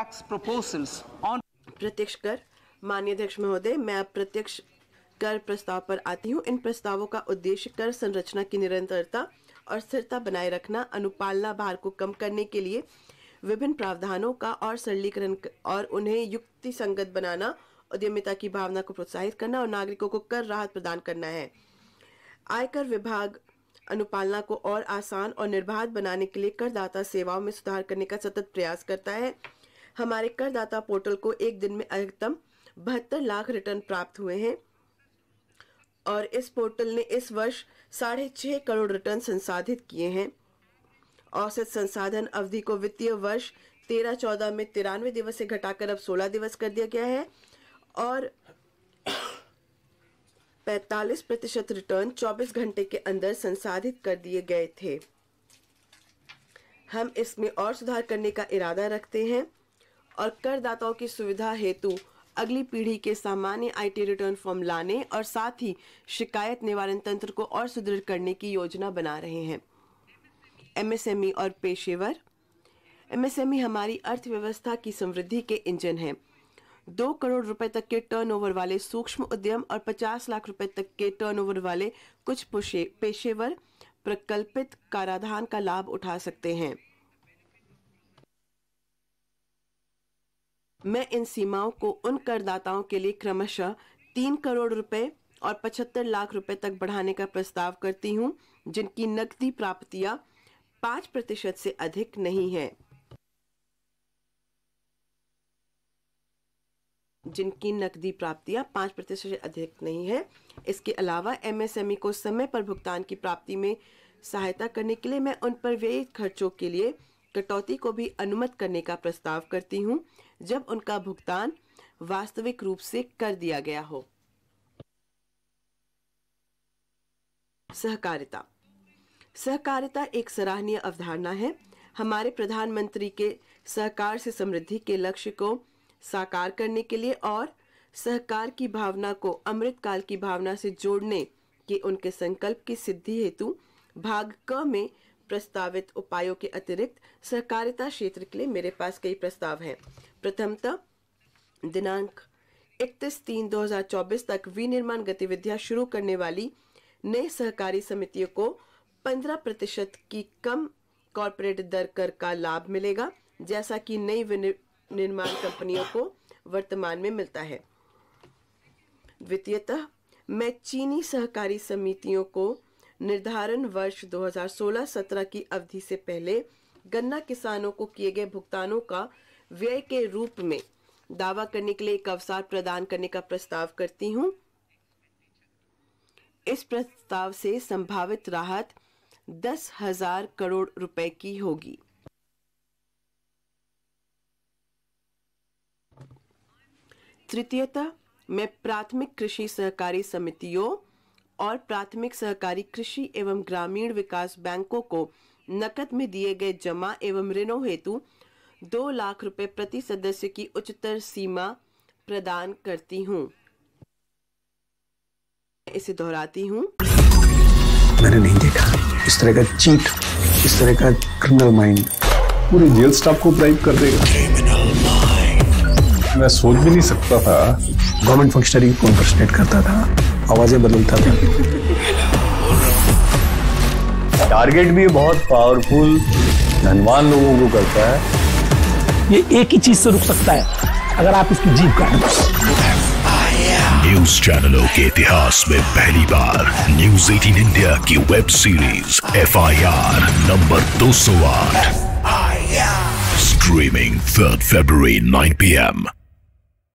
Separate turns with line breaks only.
tax proposals on प्रत्यक्ष कर माननीय अध्यक्ष महोदय मैं अब प्रत्यक्ष कर प्रस्ताव पर आती हूँ इन प्रस्तावों का उद्देश्य कर संरचना की निरंतरता और स्थिरता बनाए रखना अनुपालना भार को कम करने के लिए विभिन्न प्रावधानों का और सरलीकरण और उन्हें युक्ति संगत बनाना उद्यमिता की भावना को प्रोत्साहित करना और नागरिकों को कर राहत प्रदान करना है आयकर विभाग अनुपालना को और आसान और निर्बाध बनाने के लिए करदाता सेवाओं में सुधार करने का सतत प्रयास करता है हमारे करदाता पोर्टल को एक दिन में अधिकतम बहत्तर लाख रिटर्न प्राप्त हुए हैं और इस पोर्टल ने इस वर्ष साढ़े छह करोड़ रिटर्न संसाधित किए हैं औसत संसाधन अवधि को वित्तीय वर्ष तेरह चौदह में तिरानवे दिवस से घटाकर अब सोलह दिवस कर दिया गया है और पैतालीस प्रतिशत रिटर्न चौबीस घंटे के अंदर संसाधित कर दिए गए थे हम इसमें और सुधार करने का इरादा रखते हैं और करदाताओं की सुविधा हेतु अगली पीढ़ी के सामान्य आईटी रिटर्न फॉर्म लाने और साथ ही शिकायत निवारण तंत्र को और सुदृढ़ करने की योजना बना रहे हैं एमएसएमई e और पेशेवर एमएसएमई e हमारी अर्थव्यवस्था की समृद्धि के इंजन हैं दो करोड़ रुपए तक के टर्नओवर वाले सूक्ष्म उद्यम और पचास लाख रुपए तक के टर्नओवर वाले कुछ पेशेवर प्रकल्पित कराधान का लाभ उठा सकते हैं मैं इन सीमाओं को उन करदाताओं के लिए क्रमशः तीन करोड़ रुपए और पचहत्तर लाख रुपए तक बढ़ाने का प्रस्ताव करती हूं, जिनकी नकदी प्राप्तियां पाँच प्रतिशत से अधिक नहीं है जिनकी नकदी प्राप्तियां पाँच प्रतिशत से अधिक नहीं है इसके अलावा एमएसएमई को समय पर भुगतान की प्राप्ति में सहायता करने के लिए मैं उन पर व्यय खर्चों के लिए कटौती को भी अनुमत करने का प्रस्ताव करती हूं जब उनका भुगतान वास्तविक रूप से कर दिया गया हो सहकारिता सहकारिता एक सराहनीय अवधारणा है हमारे प्रधानमंत्री के सहकार से समृद्धि के लक्ष्य को साकार करने के लिए और सहकार की भावना को अमृतकाल की भावना से जोड़ने के उनके संकल्प की सिद्धि हेतु भाग क में प्रस्तावित उपायों के अतिरिक्त सहकारिता क्षेत्र के लिए मेरे पास कई प्रस्ताव हैं प्रथमतः दिनांक 31 तीन 2024 तक विनिर्माण गतिविधियां शुरू करने वाली नए सहकारी समितियों को 15 प्रतिशत की कम कॉरपोरेट दर कर का लाभ मिलेगा जैसा कि नई विनिर्माण कंपनियों को वर्तमान में मिलता है द्वितीयतः मैं चीनी सहकारी समितियों को निर्धारण वर्ष 2016-17 की अवधि से पहले गन्ना किसानों को किए गए भुगतानों का व्यय के रूप में दावा करने के लिए एक अवसर प्रदान करने का प्रस्ताव करती हूँ इस प्रस्ताव से संभावित राहत दस हजार करोड़ रुपए की होगी तृतीयता मैं प्राथमिक कृषि सहकारी समितियों और प्राथमिक सहकारी कृषि एवं ग्रामीण विकास बैंकों को नकद में दिए गए जमा एवं ऋणों हेतु दो लाख रुपए प्रति सदस्य की उच्चतर सीमा प्रदान करती हूँ इसे दोहराती हूँ मैंने नहीं देखा इस तरह का चीट इस तरह का क्रिमिनल माइंड पूरे जेल स्टाफ को ब्राइब कर देगा मैं सोच भी नहीं सकता था गवर्नमेंट फंक्शनरी कौन प्रश्नेट करता था आवाज़ें बदलता था टारगेट भी बहुत पावरफुल धनवान लोगों को करता है ये एक ही चीज से रुक सकता है अगर आप इसकी जीप का न्यूज चैनलों के इतिहास में पहली बार न्यूज 18 इंडिया की web series FIR number 208 streaming 3 फरवरी 9 पीएम